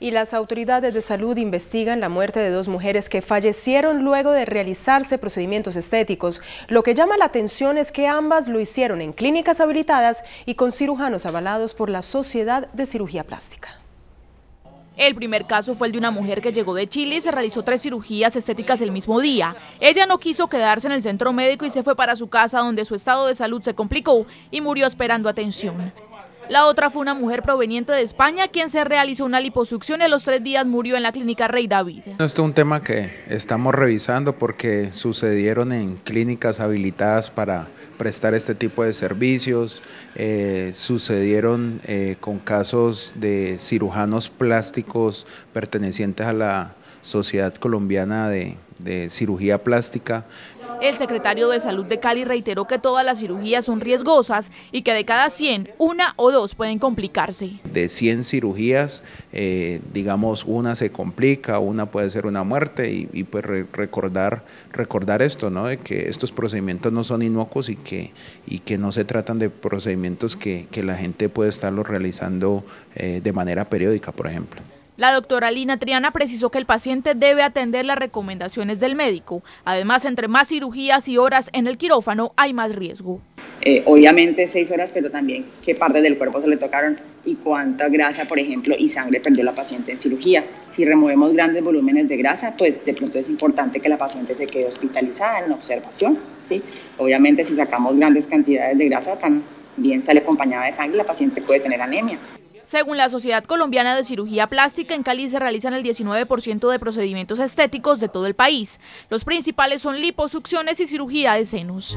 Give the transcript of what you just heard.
y las autoridades de salud investigan la muerte de dos mujeres que fallecieron luego de realizarse procedimientos estéticos. Lo que llama la atención es que ambas lo hicieron en clínicas habilitadas y con cirujanos avalados por la Sociedad de Cirugía Plástica. El primer caso fue el de una mujer que llegó de Chile y se realizó tres cirugías estéticas el mismo día. Ella no quiso quedarse en el centro médico y se fue para su casa donde su estado de salud se complicó y murió esperando atención. La otra fue una mujer proveniente de España quien se realizó una liposucción y a los tres días murió en la clínica Rey David. Esto es un tema que estamos revisando porque sucedieron en clínicas habilitadas para prestar este tipo de servicios, eh, sucedieron eh, con casos de cirujanos plásticos pertenecientes a la Sociedad Colombiana de Cirugía Plástica. El secretario de Salud de Cali reiteró que todas las cirugías son riesgosas y que de cada 100, una o dos pueden complicarse. De 100 cirugías, eh, digamos, una se complica, una puede ser una muerte y, pues recordar, recordar esto, ¿no? De que estos procedimientos no son inocuos y que, y que no se tratan de procedimientos que, la gente puede estarlo realizando eh, de manera periódica, por ejemplo. La doctora Lina Triana precisó que el paciente debe atender las recomendaciones del médico. Además, entre más cirugías y horas en el quirófano hay más riesgo. Eh, obviamente seis horas, pero también qué parte del cuerpo se le tocaron y cuánta grasa, por ejemplo, y sangre perdió la paciente en cirugía. Si removemos grandes volúmenes de grasa, pues de pronto es importante que la paciente se quede hospitalizada en observación. ¿sí? Obviamente si sacamos grandes cantidades de grasa, también sale acompañada de sangre, la paciente puede tener anemia. Según la Sociedad Colombiana de Cirugía Plástica, en Cali se realizan el 19% de procedimientos estéticos de todo el país. Los principales son liposucciones y cirugía de senos.